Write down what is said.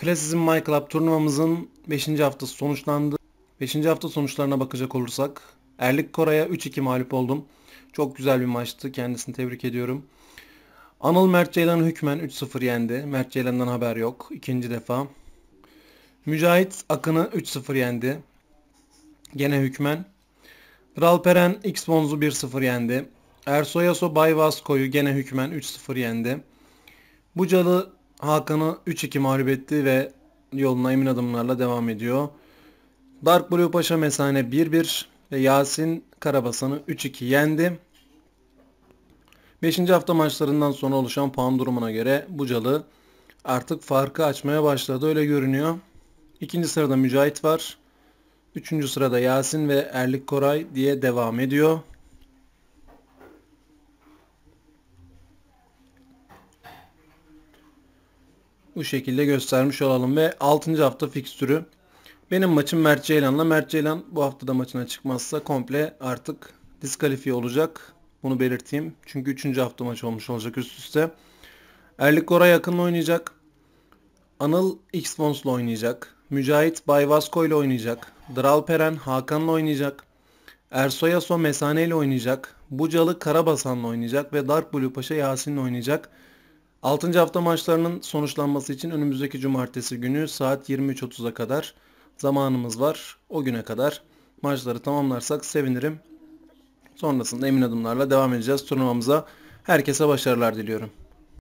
Klasizm My Club turnuvamızın 5. haftası sonuçlandı. 5. hafta sonuçlarına bakacak olursak Erlik Koray'a 3-2 mağlup oldum. Çok güzel bir maçtı. Kendisini tebrik ediyorum. Anıl Mert Ceylan'ı hükmen 3-0 yendi. Mert Ceylan'dan haber yok. İkinci defa. Mücahit Akın'ı 3-0 yendi. Gene hükmen. Ralperen Xbonz'u 1-0 yendi. Ersoy Ersoyaso Bayvasko'yu gene hükmen 3-0 yendi. Bucalı Hakan'ı 3-2 mağlup etti ve yoluna emin adımlarla devam ediyor. Dark Blue Paşa Mesane 1-1 ve Yasin Karabasan'ı 3-2 yendi. 5. hafta maçlarından sonra oluşan puan durumuna göre Bucalı artık farkı açmaya başladı öyle görünüyor. İkinci sırada Mücahit var. Üçüncü sırada Yasin ve Erlik Koray diye devam ediyor. bu şekilde göstermiş olalım ve 6. hafta fikstürü. Benim maçım Mert Ceylan'la. Mert Ceylan bu haftada maçına çıkmazsa komple artık diskalifiye olacak. Bunu belirteyim. Çünkü 3. hafta maç olmuş olacak üst üste. Erlik Gora yakın oynayacak. Anıl Xbons'la oynayacak. Mücahit Bayvasko ile oynayacak. Dral Peren Hakan'la oynayacak. Ersoy Aso Mesane ile oynayacak. Bucalı Karabasan'la oynayacak ve Dark Blue Paşa Yasin'le oynayacak. 6. hafta maçlarının sonuçlanması için önümüzdeki cumartesi günü saat 23.30'a kadar zamanımız var. O güne kadar maçları tamamlarsak sevinirim. Sonrasında emin adımlarla devam edeceğiz turnuvamıza. Herkese başarılar diliyorum.